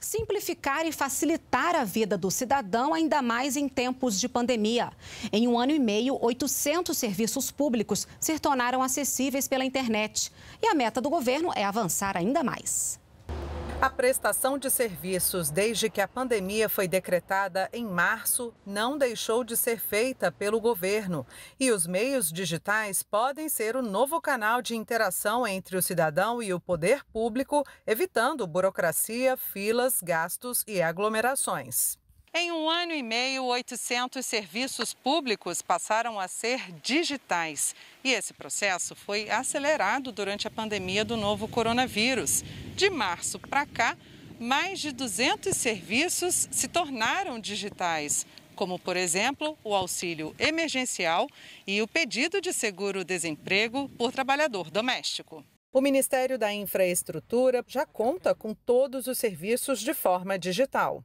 simplificar e facilitar a vida do cidadão, ainda mais em tempos de pandemia. Em um ano e meio, 800 serviços públicos se tornaram acessíveis pela internet. E a meta do governo é avançar ainda mais. A prestação de serviços desde que a pandemia foi decretada em março não deixou de ser feita pelo governo. E os meios digitais podem ser o novo canal de interação entre o cidadão e o poder público, evitando burocracia, filas, gastos e aglomerações. Em um ano e meio, 800 serviços públicos passaram a ser digitais. E esse processo foi acelerado durante a pandemia do novo coronavírus. De março para cá, mais de 200 serviços se tornaram digitais, como, por exemplo, o auxílio emergencial e o pedido de seguro-desemprego por trabalhador doméstico. O Ministério da Infraestrutura já conta com todos os serviços de forma digital.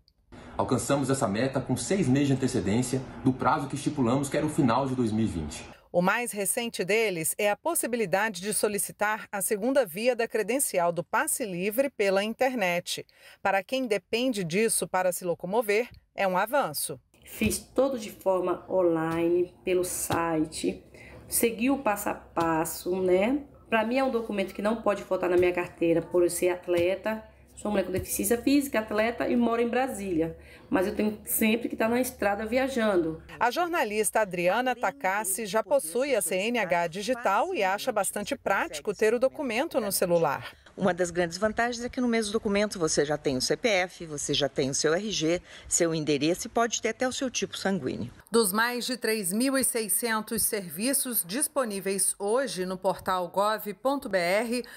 Alcançamos essa meta com seis meses de antecedência do prazo que estipulamos que era o final de 2020. O mais recente deles é a possibilidade de solicitar a segunda via da credencial do passe livre pela internet. Para quem depende disso para se locomover, é um avanço. Fiz tudo de forma online, pelo site, segui o passo a passo, né? Para mim é um documento que não pode faltar na minha carteira por eu ser atleta Sou mulher com deficiência física, atleta e moro em Brasília, mas eu tenho sempre que estar na estrada viajando. A jornalista Adriana Takassi já possui a CNH digital e acha bastante prático ter o documento no celular. Uma das grandes vantagens é que no mesmo documento você já tem o CPF, você já tem o seu RG, seu endereço e pode ter até o seu tipo sanguíneo. Dos mais de 3.600 serviços disponíveis hoje no portal gov.br,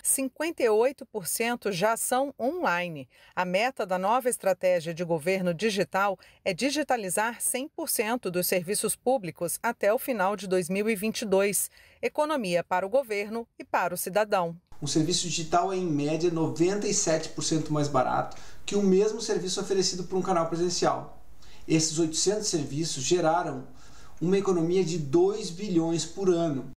58% já são online online. A meta da nova estratégia de governo digital é digitalizar 100% dos serviços públicos até o final de 2022. Economia para o governo e para o cidadão. Um serviço digital é, em média, 97% mais barato que o mesmo serviço oferecido por um canal presencial. Esses 800 serviços geraram uma economia de 2 bilhões por ano.